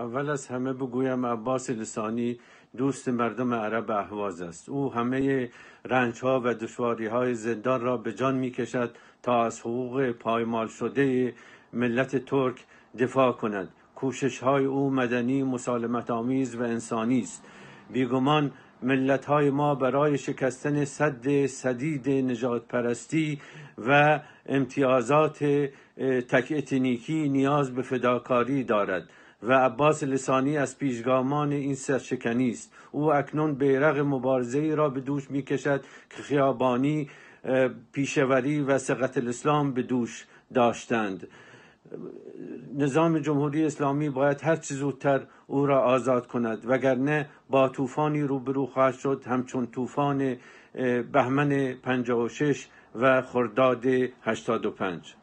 اول از همه بگویم عباس لسانی دوست مردم عرب اهواز است او همه رنج ها و دشواری های زندان را به جان می کشد تا از حقوق پایمال شده ملت ترک دفاع کند کوشش های او مدنی مسالمت آمیز و انسانی است بیگمان ملت های ما برای شکستن صد صدید نجات پرستی و امتیازات تک نیاز به فداکاری دارد و عباس لسانی از پیشگامان این سرشکنی است او اکنون بیرق مبارزه ای را به دوش می کشد که خیابانی پیشوری و سقط الاسلام به دوش داشتند نظام جمهوری اسلامی باید هر زودتر او را آزاد کند وگرنه با طوفانی روبرو خواهد شد همچون طوفان بهمن 56 و خرداد 85